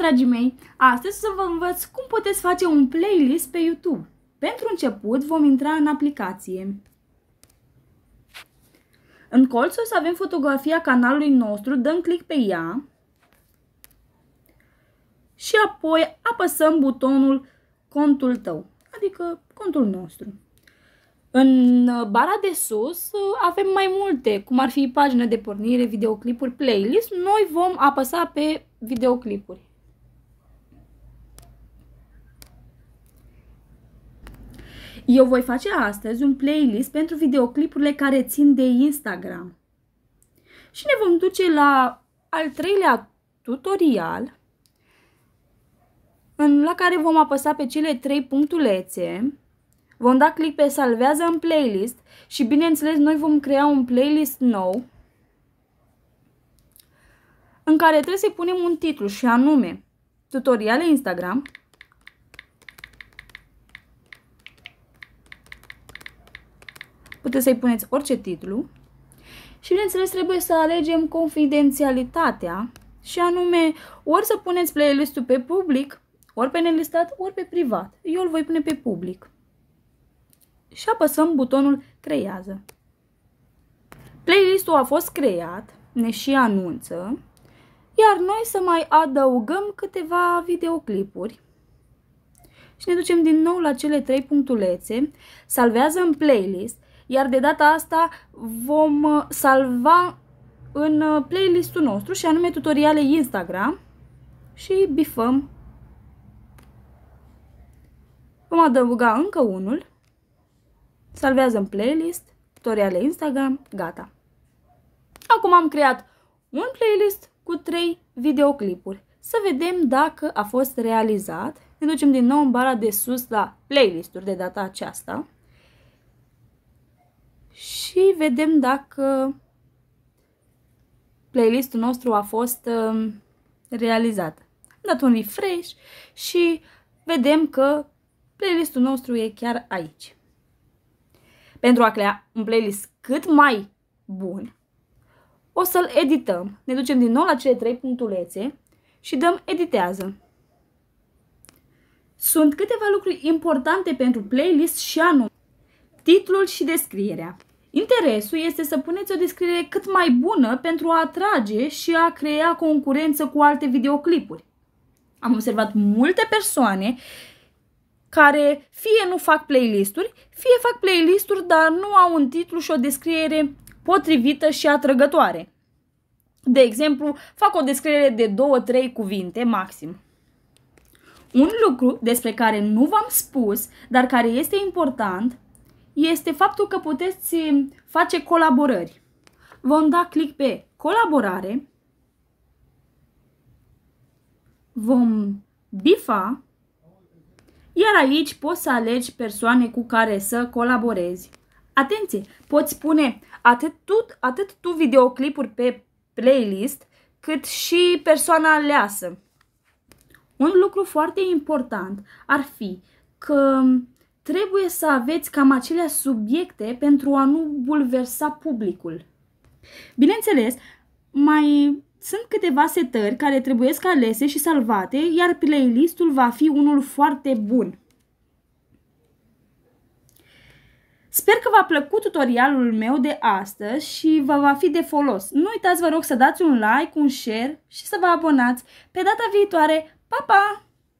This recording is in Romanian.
dragii mei! Astăzi o să vă învăț cum puteți face un playlist pe YouTube. Pentru început vom intra în aplicație. În colț o să avem fotografia canalului nostru, dăm click pe ea și apoi apăsăm butonul contul tău, adică contul nostru. În uh, bara de sus uh, avem mai multe, cum ar fi pagina de pornire, videoclipuri, playlist. Noi vom apăsa pe videoclipuri. Eu voi face astăzi un playlist pentru videoclipurile care țin de Instagram. Și ne vom duce la al treilea tutorial în, la care vom apăsa pe cele trei punctulețe, vom da click pe salvează în playlist și bineînțeles noi vom crea un playlist nou în care trebuie să punem un titlu și anume tutoriale Instagram Puteți să-i puneți orice titlu. Și bineînțeles trebuie să alegem confidențialitatea și anume ori să puneți playlistul pe public, ori pe nelistat, ori pe privat. Eu îl voi pune pe public. Și apăsăm butonul creează. Playlistul a fost creat, ne și anunță, iar noi să mai adăugăm câteva videoclipuri și ne ducem din nou la cele trei punctulețe, salvează în playlist iar de data asta vom uh, salva în uh, playlistul nostru și anume tutoriale Instagram și bifăm. Vom adăuga încă unul, salvează în playlist, tutoriale Instagram, gata. Acum am creat un playlist cu 3 videoclipuri. Să vedem dacă a fost realizat. Ne ducem din nou în bara de sus la playlisturi de data aceasta și vedem dacă playlistul nostru a fost um, realizat. Am dat un refresh și vedem că playlistul nostru e chiar aici. Pentru a crea un playlist cât mai bun, o să-l edităm. Ne ducem din nou la cele trei punctulețe și dăm editează. Sunt câteva lucruri importante pentru playlist și anume titlul și descrierea. Interesul este să puneți o descriere cât mai bună pentru a atrage și a crea concurență cu alte videoclipuri. Am observat multe persoane care fie nu fac playlisturi, fie fac playlisturi, dar nu au un titlu și o descriere potrivită și atrăgătoare. De exemplu, fac o descriere de 2-3 cuvinte maxim. Un lucru despre care nu v-am spus, dar care este important, este faptul că puteți eh, face colaborări. Vom da click pe colaborare, vom bifa, iar aici poți să alegi persoane cu care să colaborezi. Atenție, poți pune atât tu, atât tu videoclipuri pe playlist, cât și persoana aleasă. Un lucru foarte important ar fi că trebuie să aveți cam acelea subiecte pentru a nu bulversa publicul. Bineînțeles, mai sunt câteva setări care trebuiesc alese și salvate, iar playlistul va fi unul foarte bun. Sper că v-a plăcut tutorialul meu de astăzi și vă va fi de folos. Nu uitați, vă rog, să dați un like, un share și să vă abonați. Pe data viitoare, pa, pa!